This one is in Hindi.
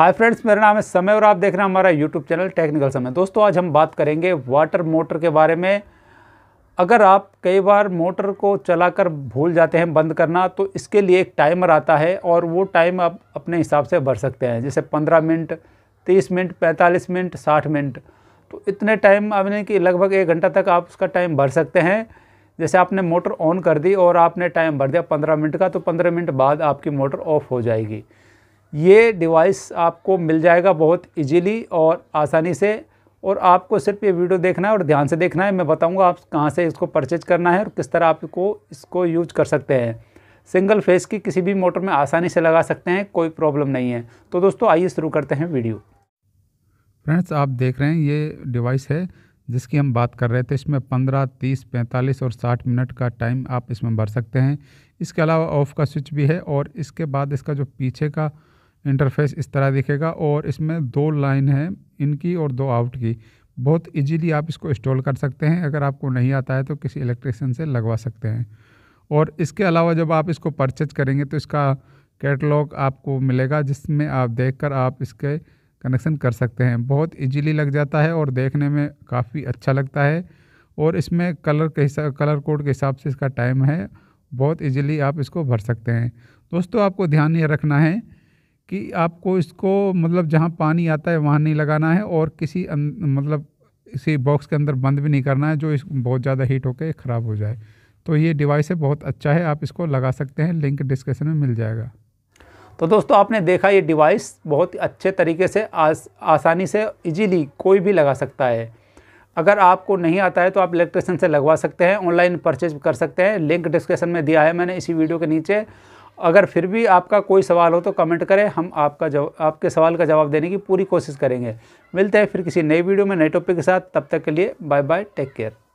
हाय फ्रेंड्स मेरा नाम है समय और आप देख रहे हैं हमारा यूट्यूब चैनल टेक्निकल समय दोस्तों आज हम बात करेंगे वाटर मोटर के बारे में अगर आप कई बार मोटर को चलाकर भूल जाते हैं बंद करना तो इसके लिए एक टाइमर आता है और वो टाइम आप अपने हिसाब से भर सकते हैं जैसे पंद्रह मिनट तीस मिनट पैंतालीस मिनट साठ मिनट तो इतने टाइम आपने कि लगभग एक घंटा तक आप उसका टाइम भर सकते हैं जैसे आपने मोटर ऑन कर दी और आपने टाइम भर दिया पंद्रह मिनट का तो पंद्रह मिनट बाद आपकी मोटर ऑफ हो जाएगी ये डिवाइस आपको मिल जाएगा बहुत इजीली और आसानी से और आपको सिर्फ ये वीडियो देखना है और ध्यान से देखना है मैं बताऊंगा आप कहाँ से इसको परचेज करना है और किस तरह आपको इसको यूज कर सकते हैं सिंगल फेस की किसी भी मोटर में आसानी से लगा सकते हैं कोई प्रॉब्लम नहीं है तो दोस्तों आइए शुरू करते हैं वीडियो फ्रेंड्स आप देख रहे हैं ये डिवाइस है जिसकी हम बात कर रहे थे इसमें पंद्रह तीस पैंतालीस और साठ मिनट का टाइम आप इसमें भर सकते हैं इसके अलावा ऑफ़ का स्विच भी है और इसके बाद इसका जो पीछे का इंटरफेस इस तरह दिखेगा और इसमें दो लाइन है इनकी और दो आउट की बहुत इजीली आप इसको इंस्टॉल कर सकते हैं अगर आपको नहीं आता है तो किसी इलेक्ट्रिशियन से लगवा सकते हैं और इसके अलावा जब आप इसको परचेज करेंगे तो इसका कैटलॉग आपको मिलेगा जिसमें आप देखकर आप इसके कनेक्शन कर सकते हैं बहुत इजीली लग जाता है और देखने में काफ़ी अच्छा लगता है और इसमें कलर के हिसाब कलर कोड के हिसाब से इसका टाइम है बहुत इजीली आप इसको भर सकते हैं दोस्तों आपको ध्यान ये रखना है कि आपको इसको मतलब जहाँ पानी आता है वहाँ नहीं लगाना है और किसी अन, अं-, मतलब इसी बॉक्स के अंदर बंद भी नहीं करना है जो इस बहुत ज़्यादा हीट होकर ख़राब हो जाए तो ये डिवाइस है बहुत अच्छा है आप इसको लगा सकते हैं लिंक डिस्क्रिप्शन में मिल जाएगा तो दोस्तों आपने देखा ये डिवाइस बहुत अच्छे तरीके से आस, आसानी से इजीली कोई भी लगा सकता है अगर आपको नहीं आता है तो आप इलेक्ट्रिशियन से लगवा सकते हैं ऑनलाइन परचेज कर सकते हैं लिंक डिस्क्रिप्शन में दिया है मैंने इसी वीडियो के नीचे अगर फिर भी आपका कोई सवाल हो तो कमेंट करें हम आपका जव आपके सवाल का जवाब देने की पूरी कोशिश करेंगे मिलते हैं फिर किसी नई वीडियो में नए टॉपिक के साथ तब तक के लिए बाय बाय टेक केयर